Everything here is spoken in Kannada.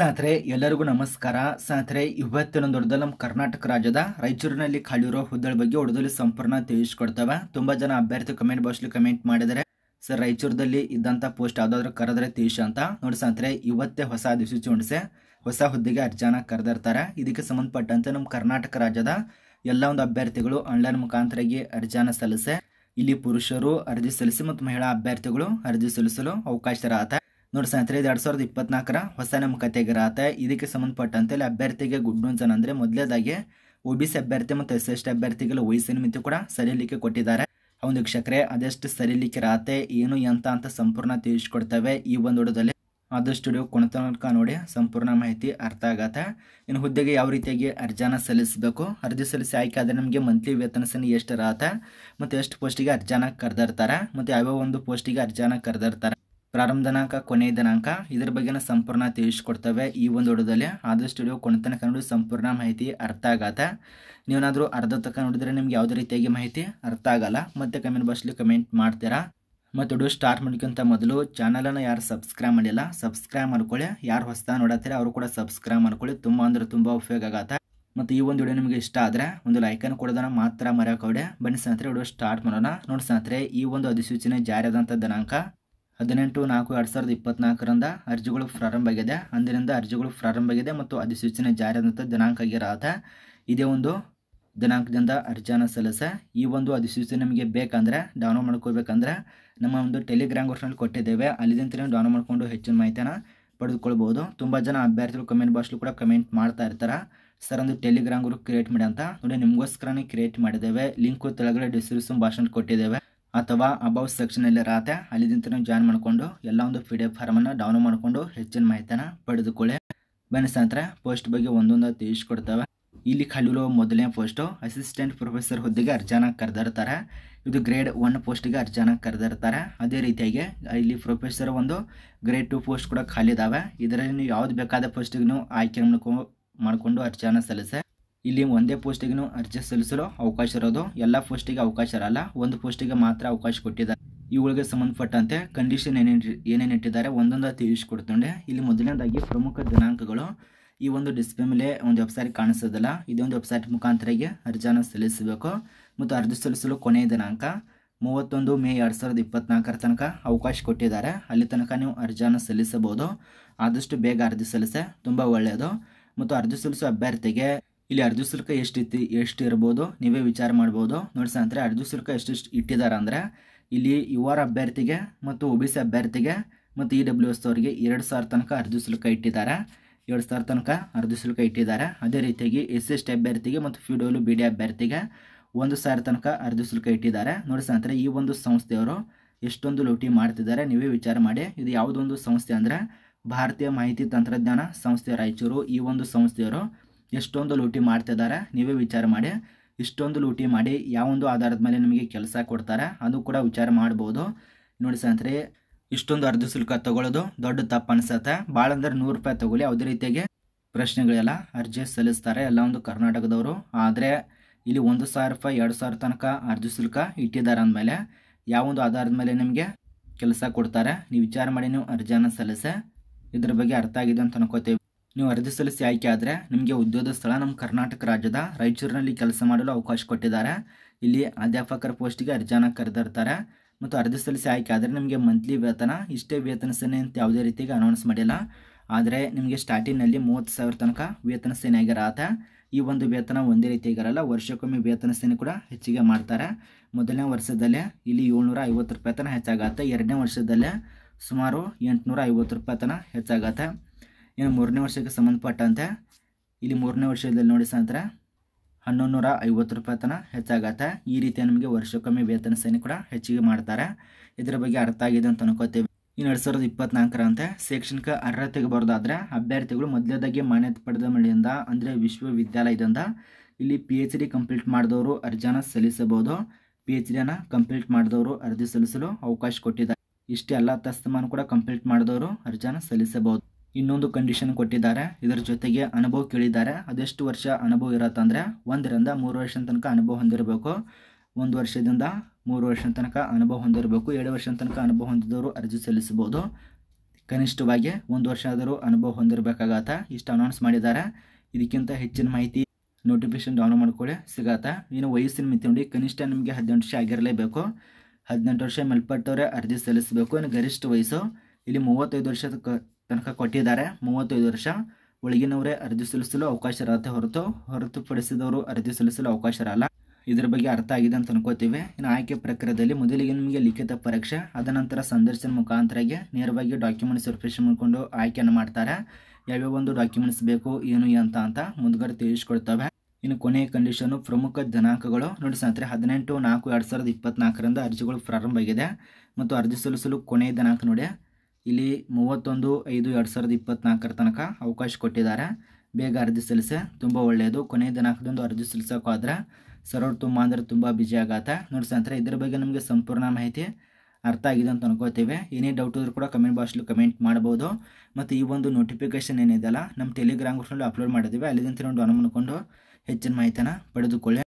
ಸಾತ್ರೆ ಎಲ್ಲರಿಗೂ ನಮಸ್ಕಾರ ಸಾತ್ರೆ ಇವತ್ತಿನ ದೊಡ್ಡದ ನಮ್ಮ ಕರ್ನಾಟಕ ರಾಜ್ಯದ ರಾಯಚೂರಿನಲ್ಲಿ ಇರೋ ಹುದ್ದೆಗಳ ಬಗ್ಗೆ ಹೊಡೆದಲ್ಲಿ ಸಂಪೂರ್ಣ ತಿಳಿಸ್ಕೊಡ್ತವೆ ತುಂಬಾ ಜನ ಅಭ್ಯರ್ಥಿ ಕಮೆಂಟ್ ಬಾಕ್ಸ್ಲಿ ಕಮೆಂಟ್ ಮಾಡಿದರೆ ಸರ್ ರಾಯಚೂರದಲ್ಲಿ ಇದ್ದಂತ ಪೋಸ್ಟ್ ಯಾವ್ದಾದ್ರು ಕರೆದ್ರೆ ತಿಳಿಸ ಅಂತ ನೋಡಿ ಸಾತ್ರೆ ಇವತ್ತೇ ಹೊಸ ದಿವಸ ಹೊಡಿಸಿ ಹೊಸ ಹುದ್ದೆಗೆ ಅರ್ಜಿಯನ್ನು ಕರೆದಿರ್ತಾರೆ ಇದಕ್ಕೆ ಸಂಬಂಧಪಟ್ಟಂತೆ ನಮ್ಮ ಕರ್ನಾಟಕ ರಾಜ್ಯದ ಎಲ್ಲ ಒಂದು ಅಭ್ಯರ್ಥಿಗಳು ಆನ್ಲೈನ್ ಮುಖಾಂತರಾಗಿ ಅರ್ಜಾನ ಸಲ್ಲಿಸೆ ಇಲ್ಲಿ ಪುರುಷರು ಅರ್ಜಿ ಸಲ್ಲಿಸಿ ಮತ್ತು ಮಹಿಳಾ ಅಭ್ಯರ್ಥಿಗಳು ಅರ್ಜಿ ಸಲ್ಲಿಸಲು ಅವಕಾಶ ಇರತ್ತೆ ನೋಡಿ ಸ್ನೇಹಿತರೆ ಇದು ಎರಡು ಸಾವಿರದ ಇಪ್ಪತ್ನಾಲ್ಕರ ಹೊಸ ನಮ್ಮ ಕತೆಗಿರತ್ತೆ ಇದಕ್ಕೆ ಸಂಬಂಧಪಟ್ಟಂತೆ ಇಲ್ಲಿ ಅಭ್ಯರ್ಥಿಗೆ ಗುಡ್ ನ್ಯೂಸ್ ಅಂದ್ರೆ ಮೊದಲೇದಾಗಿ ಒ ಬಿ ಸಿ ಅಭ್ಯರ್ಥಿ ಮತ್ತು ಎಸ್ ಎಸ್ ಅಭ್ಯರ್ಥಿಗಳು ಅಭ್ಯರ್ಥಿಗಳ ವಯಸ್ಸಿನ ಮಿತಿ ಕೂಡ ಸರಿಲಿಕ್ಕೆ ಕೊಟ್ಟಿದ್ದಾರೆ ಒಂದು ಕ್ಷಕ್ರೆ ಅದೆಷ್ಟು ಸರಿಲಿಕ್ಕೆ ರಾತೆ ಏನು ಎಂತ ಅಂತ ಸಂಪೂರ್ಣ ತಿಳಿಸ್ಕೊಡ್ತವೆ ಈ ಒಂದು ಹುಡುಗದಲ್ಲಿ ಆದಷ್ಟು ಕುಣತನಕ ನೋಡಿ ಸಂಪೂರ್ಣ ಮಾಹಿತಿ ಅರ್ಥ ಆಗತ್ತೆ ಇನ್ನು ಹುದ್ದೆಗೆ ಯಾವ ರೀತಿಯಾಗಿ ಅರ್ಜಿನ ಸಲ್ಲಿಸಬೇಕು ಅರ್ಜಿ ಸಲ್ಲಿಸಿ ಆಯ್ಕೆ ಆದರೆ ನಮಗೆ ಮಂತ್ಲಿ ವೇತನ ಸನಿ ಎಷ್ಟು ರಾತೆ ಮತ್ತು ಎಷ್ಟು ಪೋಸ್ಟಿಗೆ ಅರ್ಜಿನ ಕರೆದಿರ್ತಾರೆ ಮತ್ತು ಯಾವ್ಯಾವ ಒಂದು ಪೋಸ್ಟಿಗೆ ಅರ್ಜಿನ ಕರೆದಿರ್ತಾರೆ ಪ್ರಾರಂಭ ದಿನಾಂಕ ಕೊನೆಯ ದಿನಾಂಕ ಇದರ ಬಗ್ಗೆನ ಸಂಪೂರ್ಣ ತಿಳಿಸ್ಕೊಡ್ತವೆ ಈ ಒಂದು ಹೊಡೆದಲ್ಲಿ ಆದಷ್ಟು ಹಿಡಿಯೋ ಕೊನೆ ತನಕ ನೋಡಿ ಸಂಪೂರ್ಣ ಮಾಹಿತಿ ಅರ್ಥ ಆಗತ್ತೆ ನೀವೇನಾದರೂ ಅರ್ಧ ತನಕ ನೋಡಿದರೆ ನಿಮ್ಗೆ ಯಾವುದೇ ರೀತಿಯಾಗಿ ಮಾಹಿತಿ ಅರ್ಥ ಆಗಲ್ಲ ಮತ್ತೆ ಕಮೆಂಟ್ ಬಾಕ್ಸಲ್ಲಿ ಕಮೆಂಟ್ ಮಾಡ್ತೀರಾ ಮತ್ತು ವಿಡಿಯೋ ಸ್ಟಾರ್ಟ್ ಮಾಡ್ಕೊಂತ ಮೊದಲು ಚಾನಲನ್ನು ಯಾರು ಸಬ್ಸ್ಕ್ರೈಬ್ ಮಾಡಿಲ್ಲ ಸಬ್ಸ್ಕ್ರೈಬ್ ಮಾಡ್ಕೊಳ್ಳಿ ಯಾರು ಹೊಸ್ತಾ ನೋಡತ್ತೀರ ಅವರು ಕೂಡ ಸಬ್ಸ್ಕ್ರೈಬ್ ಮಾಡ್ಕೊಳ್ಳಿ ತುಂಬ ಅಂದ್ರೆ ತುಂಬ ಉಪಯೋಗ ಆಗತ್ತೆ ಮತ್ತು ಈ ಒಂದು ವಿಡಿಯೋ ನಿಮಗೆ ಇಷ್ಟ ಆದರೆ ಒಂದು ಲೈಕನ್ನು ಕೊಡೋದನ್ನ ಮಾತ್ರ ಮರೆಯೋಕೆ ಬನ್ನಿ ಸ್ನೇಹಿತರೆ ವಿಡಿಯೋ ಸ್ಟಾರ್ಟ್ ಮಾಡೋಣ ನೋಡಿ ಸ್ನೇಹಿತರೆ ಈ ಒಂದು ಅಧಿಸೂಚನೆ ಜಾರಿಯಾದಂಥ ದಿನಾಂಕ ಹದಿನೆಂಟು ನಾಲ್ಕು ಎರಡು ಸಾವಿರದ ಇಪ್ಪತ್ನಾಲ್ಕರಿಂದ ಅರ್ಜಿಗಳು ಪ್ರಾರಂಭ ಆಗಿದೆ ಅಂದಿನಿಂದ ಅರ್ಜಿಗಳು ಪ್ರಾರಂಭ ಆಗಿದೆ ಮತ್ತು ಅಧಿಸೂಚನೆ ಜಾರಿಯಾದಂಥ ದಿನಾಂಕ ಆಗಿರಾತ ಇದೇ ಒಂದು ದಿನಾಂಕದಿಂದ ಅರ್ಜಿಯನ್ನು ಸಲ್ಲಿಸ ಈ ಒಂದು ಅಧಿಸೂಚನೆ ನಿಮಗೆ ಬೇಕಂದ್ರೆ ಡೌನ್ಲೋಡ್ ಮಾಡ್ಕೋಬೇಕಂದ್ರೆ ನಮ್ಮ ಒಂದು ಟೆಲಿಗ್ರಾಮ್ ಗ್ರೂಪ್ನಲ್ಲಿ ಕೊಟ್ಟಿದ್ದೇವೆ ಅಲ್ಲಿಂದ ನೀವು ಡೌನ್ಲೋಡ್ ಮಾಡಿಕೊಂಡು ಹೆಚ್ಚಿನ ಮಾಹಿತಿಯನ್ನು ಪಡೆದುಕೊಳ್ಬೋದು ತುಂಬ ಜನ ಅಭ್ಯರ್ಥಿಗಳು ಕಮೆಂಟ್ ಬಾಕ್ಸ್ಲು ಕೂಡ ಕಮೆಂಟ್ ಮಾಡ್ತಾ ಇರ್ತಾರೆ ಸರ್ ಒಂದು ಟೆಲಿಗ್ರಾಮ್ ಗ್ರೂಪ್ ಕ್ರಿಯೇಟ್ ಮಾಡಿ ಅಂತ ನೋಡಿ ನಿಮಗೋಸ್ಕರನೇ ಕ್ರಿಯೇಟ್ ಮಾಡಿದ್ದೇವೆ ಲಿಂಕು ತೆಳಗಡೆ ಡಿಸ್ಕ್ರಿಪ್ಷನ್ ಭಾಷಣ ಕೊಟ್ಟಿದ್ದೇವೆ ಅಥವಾ ಸೆಕ್ಷನ್ ಸೆಕ್ಷನ್ ಇರತ್ತೆ ಅಲ್ಲಿ ಜಾಯ್ನ್ ಮಾಡಿಕೊಂಡು ಎಲ್ಲ ಒಂದು ಪಿ ಡಿ ಎಫ್ ಡೌನ್ಲೋಡ್ ಮಾಡಿಕೊಂಡು ಹೆಚ್ಚಿನ ಮಾಹಿತಿಯನ್ನು ಪಡೆದುಕೊಳ್ಳಿ ಬನ್ನಿ ಅಂತ ಪೋಸ್ಟ್ ಬಗ್ಗೆ ಒಂದೊಂದು ತಿಳಿಸ್ಕೊಡ್ತಾವೆ ಇಲ್ಲಿ ಕಲಿಯಲು ಮೊದಲನೇ ಪೋಸ್ಟು ಅಸಿಸ್ಟೆಂಟ್ ಪ್ರೊಫೆಸರ್ ಹುದ್ದೆಗೆ ಅರ್ಜಾನ ಕರೆದಿರ್ತಾರೆ ಇದು ಗ್ರೇಡ್ ಒನ್ ಗೆ ಅರ್ಜಾನ ಕರೆದಿರ್ತಾರೆ ಅದೇ ರೀತಿಯಾಗಿ ಇಲ್ಲಿ ಪ್ರೊಫೆಸರ್ ಒಂದು ಗ್ರೇಡ್ ಟು ಪೋಸ್ಟ್ ಕೂಡ ಖಾಲಿ ಇದಾವೆ ಇದರಲ್ಲಿ ನೀವು ಯಾವ್ದು ಬೇಕಾದ ಗೆ ನೀವು ಆಯ್ಕೆ ಮಾಡ್ಕೊ ಮಾಡಿಕೊಂಡು ಅರ್ಜಿಯನ್ನು ಸಲ್ಲಿಸೆ ಇಲ್ಲಿ ಒಂದೇ ಪೋಸ್ಟಿಗೂ ಅರ್ಜಿ ಸಲ್ಲಿಸಲು ಅವಕಾಶ ಇರೋದು ಎಲ್ಲ ಪೋಸ್ಟಿಗೆ ಅವಕಾಶ ಇರಲ್ಲ ಒಂದು ಪೋಸ್ಟಿಗೆ ಮಾತ್ರ ಅವಕಾಶ ಕೊಟ್ಟಿದ್ದಾರೆ ಇವುಗಳಿಗೆ ಸಂಬಂಧಪಟ್ಟಂತೆ ಕಂಡೀಷನ್ ಏನೇನು ಏನೇನು ಇಟ್ಟಿದ್ದಾರೆ ಒಂದೊಂದು ತಿಳಿಸ್ಕೊಡ್ತಂಡೆ ಇಲ್ಲಿ ಮೊದಲನೇದಾಗಿ ಪ್ರಮುಖ ದಿನಾಂಕಗಳು ಈ ಒಂದು ಡಿಸ್ಪ್ಲೇ ಮೇಲೆ ಒಂದು ವೆಬ್ಸೈಟ್ ಕಾಣಿಸೋದಿಲ್ಲ ಇದೊಂದು ವೆಬ್ಸೈಟ್ ಮುಖಾಂತರಗೆ ಅರ್ಜಿಯನ್ನು ಸಲ್ಲಿಸಬೇಕು ಮತ್ತು ಅರ್ಜಿ ಸಲ್ಲಿಸಲು ಕೊನೆಯ ದಿನಾಂಕ ಮೂವತ್ತೊಂದು ಮೇ ಎರಡು ಸಾವಿರದ ಇಪ್ಪತ್ನಾಲ್ಕರ ತನಕ ಅವಕಾಶ ಕೊಟ್ಟಿದ್ದಾರೆ ಅಲ್ಲಿ ತನಕ ನೀವು ಅರ್ಜಿಯನ್ನು ಸಲ್ಲಿಸಬಹುದು ಆದಷ್ಟು ಬೇಗ ಅರ್ಜಿ ಸಲ್ಲಿಸೆ ತುಂಬ ಒಳ್ಳೆಯದು ಮತ್ತು ಅರ್ಜಿ ಸಲ್ಲಿಸುವ ಅಭ್ಯರ್ಥಿಗೆ ಇಲ್ಲಿ ಅರ್ಧ ಶುಲ್ಕ ಎಷ್ಟಿತ್ತು ಎಷ್ಟು ಇರ್ಬೋದು ನೀವೇ ವಿಚಾರ ಮಾಡ್ಬೋದು ನೋಡಿ ಅಂದರೆ ಅರ್ಧ ಶುಲ್ಕ ಎಷ್ಟೆಷ್ಟು ಇಟ್ಟಿದ್ದಾರೆ ಅಂದರೆ ಇಲ್ಲಿ ಯು ಆರ್ ಅಭ್ಯರ್ಥಿಗೆ ಮತ್ತು ಒ ಬಿ ಸಿ ಅಭ್ಯರ್ಥಿಗೆ ಮತ್ತು ಇ ಡಬ್ಲ್ಯೂ ಎಸ್ ಅವರಿಗೆ ಎರಡು ಸಾವಿರ ತನಕ ಅರ್ಧ ಶುಲ್ಕ ಇಟ್ಟಿದ್ದಾರೆ ಎರಡು ಸಾವಿರ ತನಕ ಅರ್ಧ ಶುಲ್ಕ ಇಟ್ಟಿದ್ದಾರೆ ಅದೇ ರೀತಿಯಾಗಿ ಎಸ್ ಎಸ್ ಟಿ ಅಭ್ಯರ್ಥಿಗೆ ಮತ್ತು ಪಿ ಡಬ್ಲ್ಯೂ ಬಿ ಡಿ ಅಭ್ಯರ್ಥಿಗೆ ಒಂದು ಸಾವಿರ ತನಕ ಅರ್ಧ ಶುಲ್ಕ ಇಟ್ಟಿದ್ದಾರೆ ನೋಡಿ ಅಂದರೆ ಈ ಒಂದು ಸಂಸ್ಥೆಯವರು ಎಷ್ಟೊಂದು ಲೂಟಿ ಮಾಡ್ತಿದ್ದಾರೆ ನೀವೇ ವಿಚಾರ ಮಾಡಿ ಇದು ಯಾವುದೊಂದು ಸಂಸ್ಥೆ ಅಂದರೆ ಭಾರತೀಯ ಮಾಹಿತಿ ತಂತ್ರಜ್ಞಾನ ಸಂಸ್ಥೆ ರಾಯಚೂರು ಈ ಒಂದು ಸಂಸ್ಥೆಯವರು ಎಷ್ಟೊಂದು ಲೂಟಿ ಮಾಡ್ತಿದ್ದಾರೆ ನೀವೇ ವಿಚಾರ ಮಾಡಿ ಇಷ್ಟೊಂದು ಲೂಟಿ ಮಾಡಿ ಯಾವೊಂದು ಆಧಾರದ ಮೇಲೆ ನಿಮಗೆ ಕೆಲಸ ಕೊಡ್ತಾರೆ ಅದು ಕೂಡ ವಿಚಾರ ಮಾಡ್ಬೋದು ನೋಡಿ ಸಂತ್ರಿ ಇಷ್ಟೊಂದು ಅರ್ಧ ಶುಲ್ಕ ತಗೊಳ್ಳೋದು ದೊಡ್ಡ ತಪ್ಪು ಅನಿಸುತ್ತೆ ಭಾಳ ಅಂದರೆ ನೂರು ರೂಪಾಯಿ ತಗೊಳ್ಳಿ ಯಾವುದೇ ರೀತಿಯಾಗಿ ಪ್ರಶ್ನೆಗಳೆಲ್ಲ ಅರ್ಜಿ ಸಲ್ಲಿಸ್ತಾರೆ ಎಲ್ಲ ಒಂದು ಕರ್ನಾಟಕದವರು ಆದರೆ ಇಲ್ಲಿ ಒಂದು ಸಾವಿರ ರೂಪಾಯಿ ಎರಡು ಸಾವಿರ ತನಕ ಅರ್ಜಿ ಶುಲ್ಕ ಇಟ್ಟಿದ್ದಾರೆ ಅಂದಮೇಲೆ ಯಾವೊಂದು ಆಧಾರದ ಮೇಲೆ ನಿಮಗೆ ಕೆಲಸ ಕೊಡ್ತಾರೆ ನೀವು ವಿಚಾರ ಮಾಡಿ ನೀವು ಅರ್ಜಿಯನ್ನು ಸಲ್ಲಿಸೆ ಇದ್ರ ಬಗ್ಗೆ ಅರ್ಥ ಆಗಿದೆ ಅಂತ ಅನ್ಕೋತೀವಿ ನೀವು ಅರ್ಜಿ ಸಲ್ಲಿಸಿ ಆಯ್ಕೆ ಆದರೆ ನಿಮಗೆ ಉದ್ಯೋಗ ಸ್ಥಳ ನಮ್ಮ ಕರ್ನಾಟಕ ರಾಜ್ಯದ ರಾಯಚೂರಿನಲ್ಲಿ ಕೆಲಸ ಮಾಡಲು ಅವಕಾಶ ಕೊಟ್ಟಿದ್ದಾರೆ ಇಲ್ಲಿ ಅಧ್ಯಾಪಕರ ಪೋಸ್ಟಿಗೆ ಅರ್ಜಿಯನ್ನು ಕರೆದಿರ್ತಾರೆ ಮತ್ತು ಅರ್ಜಿ ಸಲ್ಲಿಸಿ ಆಯ್ಕೆ ಆದರೆ ನಿಮಗೆ ಮಂತ್ಲಿ ವೇತನ ಇಷ್ಟೇ ವೇತನ ಸೇನೆ ಅಂತ ಯಾವುದೇ ರೀತಿಗೆ ಅನೌನ್ಸ್ ಮಾಡಿಲ್ಲ ಆದರೆ ನಿಮಗೆ ಸ್ಟಾರ್ಟಿಂಗ್ನಲ್ಲಿ ಮೂವತ್ತು ಸಾವಿರ ತನಕ ವೇತನ ಸೇನೆ ಈ ಒಂದು ವೇತನ ಒಂದೇ ರೀತಿಯಾಗಿರಲ್ಲ ವರ್ಷಕ್ಕೊಮ್ಮೆ ವೇತನ ಸೇನೆ ಕೂಡ ಹೆಚ್ಚಿಗೆ ಮಾಡ್ತಾರೆ ಮೊದಲನೇ ವರ್ಷದಲ್ಲೇ ಇಲ್ಲಿ ಏಳ್ನೂರ ಐವತ್ತು ರೂಪಾಯಿ ತನಕ ಹೆಚ್ಚಾಗತ್ತೆ ಎರಡನೇ ವರ್ಷದಲ್ಲೇ ಸುಮಾರು ಎಂಟುನೂರ ಐವತ್ತು ರೂಪಾಯಿ ತನಕ ಹೆಚ್ಚಾಗತ್ತೆ ಇನ್ನು ಮೂರನೇ ವರ್ಷಕ್ಕೆ ಸಂಬಂಧಪಟ್ಟಂತೆ ಇಲ್ಲಿ ಮೂರನೇ ವರ್ಷದಲ್ಲಿ ನೋಡಿ ಸಂತರ ಹನ್ನೊಂದು ಐವತ್ತು ರೂಪಾಯಿ ತನ ಹೆಚ್ಚಾಗತ್ತೆ ಈ ರೀತಿ ನಮಗೆ ವರ್ಷಕ್ಕೊಮ್ಮೆ ವೇತನ ಸೇನೆ ಕೂಡ ಹೆಚ್ಚಿಗೆ ಮಾಡ್ತಾರೆ ಇದರ ಬಗ್ಗೆ ಅರ್ಥ ಆಗಿದೆ ಅಂತ ಅನ್ಕೋತೀವಿ ಇನ್ನು ಎರಡು ಸಾವಿರದ ಇಪ್ಪತ್ನಾಲ್ಕರಂತೆ ಶೈಕ್ಷಣಿಕ ಅರ್ಹತೆಗೆ ಬರೋದಾದರೆ ಅಭ್ಯರ್ಥಿಗಳು ಮೊದಲೇದಾಗಿ ಮಾನ್ಯತೆ ಪಡೆದ ಮಳೆಯಿಂದ ಅಂದರೆ ವಿಶ್ವವಿದ್ಯಾಲಯದಿಂದ ಇಲ್ಲಿ ಪಿ ಎಚ್ ಡಿ ಕಂಪ್ಲೀಟ್ ಮಾಡಿದವರು ಅರ್ಜಿಯನ್ನು ಸಲ್ಲಿಸಬಹುದು ಪಿ ಎಚ್ ಡಿಯನ್ನು ಕಂಪ್ಲೀಟ್ ಮಾಡಿದವರು ಅರ್ಜಿ ಸಲ್ಲಿಸಲು ಅವಕಾಶ ಕೊಟ್ಟಿದ್ದಾರೆ ಇಷ್ಟೇ ಇಷ್ಟೆಲ್ಲ ತಸ್ತಮಾನ ಕೂಡ ಕಂಪ್ಲೀಟ್ ಮಾಡಿದವರು ಅರ್ಜಿಯನ್ನು ಸಲ್ಲಿಸಬಹುದು ಇನ್ನೊಂದು ಕಂಡೀಷನ್ ಕೊಟ್ಟಿದ್ದಾರೆ ಇದರ ಜೊತೆಗೆ ಅನುಭವ ಕೇಳಿದ್ದಾರೆ ಅದೆಷ್ಟು ವರ್ಷ ಅನುಭವ ಇರತ್ತಂದರೆ ಒಂದರಿಂದ ಮೂರು ವರ್ಷದ ತನಕ ಅನುಭವ ಹೊಂದಿರಬೇಕು ಒಂದು ವರ್ಷದಿಂದ ಮೂರು ವರ್ಷ ತನಕ ಅನುಭವ ಹೊಂದಿರಬೇಕು ಎರಡು ವರ್ಷದ ತನಕ ಅನುಭವ ಹೊಂದಿದವರು ಅರ್ಜಿ ಸಲ್ಲಿಸಬಹುದು ಕನಿಷ್ಠವಾಗಿ ಒಂದು ವರ್ಷ ಆದರೂ ಅನುಭವ ಹೊಂದಿರಬೇಕಾಗತ್ತೆ ಇಷ್ಟು ಅನೌನ್ಸ್ ಮಾಡಿದ್ದಾರೆ ಇದಕ್ಕಿಂತ ಹೆಚ್ಚಿನ ಮಾಹಿತಿ ನೋಟಿಫಿಕೇಶನ್ ಡೌನ್ಲೋಡ್ ಮಾಡ್ಕೊಳ್ಳಿ ಸಿಗತ್ತೆ ಇನ್ನು ವಯಸ್ಸಿನ ಮಿತಿ ನೋಡಿ ಕನಿಷ್ಠ ನಿಮಗೆ ಹದಿನೆಂಟು ವರ್ಷ ಆಗಿರಲೇಬೇಕು ಹದಿನೆಂಟು ವರ್ಷ ಮೇಲ್ಪಟ್ಟವರೇ ಅರ್ಜಿ ಸಲ್ಲಿಸಬೇಕು ಇನ್ನು ಗರಿಷ್ಠ ವಯಸ್ಸು ಇಲ್ಲಿ ಮೂವತ್ತೈದು ವರ್ಷದ ಕ ತನಕ ಕೊಟ್ಟಿದ್ದಾರೆ ಮೂವತ್ತೈದು ವರ್ಷ ಒಳಗಿನವರೇ ಅರ್ಜಿ ಸಲ್ಲಿಸಲು ಅವಕಾಶ ಇರತ್ತೆ ಹೊರತು ಹೊರತುಪಡಿಸಿದವರು ಅರ್ಜಿ ಸಲ್ಲಿಸಲು ಅವಕಾಶ ಇರಲ್ಲ ಇದರ ಬಗ್ಗೆ ಅರ್ಥ ಆಗಿದೆ ಅಂತ ಅನ್ಕೋತೀವಿ ಇನ್ನು ಆಯ್ಕೆ ಪ್ರಕ್ರಿಯೆಯಲ್ಲಿ ಮೊದಲಿಗೆ ನಿಮಗೆ ಲಿಖಿತ ಪರೀಕ್ಷೆ ಅದ ನಂತರ ಸಂದರ್ಶನ ಮುಖಾಂತರಗೆ ನೇರವಾಗಿ ಡಾಕ್ಯುಮೆಂಟ್ಸ್ ವೆರಿಫಿಕೇಶನ್ ಮಾಡಿಕೊಂಡು ಆಯ್ಕೆಯನ್ನು ಮಾಡ್ತಾರೆ ಯಾವ್ಯಾವ ಒಂದು ಡಾಕ್ಯುಮೆಂಟ್ಸ್ ಬೇಕು ಏನು ಅಂತ ಅಂತ ಮುಂದುಗಡೆ ತಿಳಿಸ್ಕೊಡ್ತವೆ ಇನ್ನು ಕೊನೆಯ ಕಂಡೀಷನ್ ಪ್ರಮುಖ ದಿನಾಂಕಗಳು ನೋಡಿ ಸ್ನೇಹಿತರೆ ಹದಿನೆಂಟು ನಾಲ್ಕು ಎರಡು ಸಾವಿರದ ಇಪ್ಪತ್ತ್ನಾಲ್ಕರಿಂದ ಅರ್ಜಿಗಳು ಪ್ರಾರಂಭ ಆಗಿದೆ ಮತ್ತು ಅರ್ಜಿ ಸಲ್ಲಿಸಲು ಕೊನೆಯ ದಿನಾಂಕ ನೋಡಿ ಇಲ್ಲಿ ಮೂವತ್ತೊಂದು ಐದು ಎರಡು ಸಾವಿರದ ಇಪ್ಪತ್ನಾಲ್ಕರ ತನಕ ಅವಕಾಶ ಕೊಟ್ಟಿದ್ದಾರೆ ಬೇಗ ಅರ್ಜಿ ಸಲ್ಲಿಸೆ ತುಂಬ ಒಳ್ಳೆಯದು ಕೊನೆಯ ದಿನಾಂಕದಂದು ಅರ್ಜಿ ಸಲ್ಲಿಸೋಕ್ಕಾದ್ರೆ ಸರ್ವರ್ ತುಂಬ ಅಂದರೆ ತುಂಬ ಬಿಜಿ ಆಗತ್ತೆ ನೋಡಿ ಇದ್ರ ಬಗ್ಗೆ ನಮಗೆ ಸಂಪೂರ್ಣ ಮಾಹಿತಿ ಅರ್ಥ ಆಗಿದೆ ಅಂತ ಅನ್ಕೋತೀವಿ ಏನೇ ಡೌಟ್ ಇದ್ರೂ ಕೂಡ ಕಮೆಂಟ್ ಬಾಕ್ಸಲ್ಲಿ ಕಮೆಂಟ್ ಮಾಡ್ಬೋದು ಮತ್ತು ಈ ಒಂದು ನೋಟಿಫಿಕೇಶನ್ ಏನಿದೆಯಲ್ಲ ನಮ್ಮ ಟೆಲಿಗ್ರಾಮ್ ಗ್ರೂಪ್ನಲ್ಲಿ ಅಪ್ಲೋಡ್ ಮಾಡಿದ್ದೀವಿ ಅಲ್ಲಿಂದ ನೋಡಿ ಅನುಮಾನಕೊಂಡು ಹೆಚ್ಚಿನ ಮಾಹಿತಿನ ಪಡೆದುಕೊಳ್ಳಿ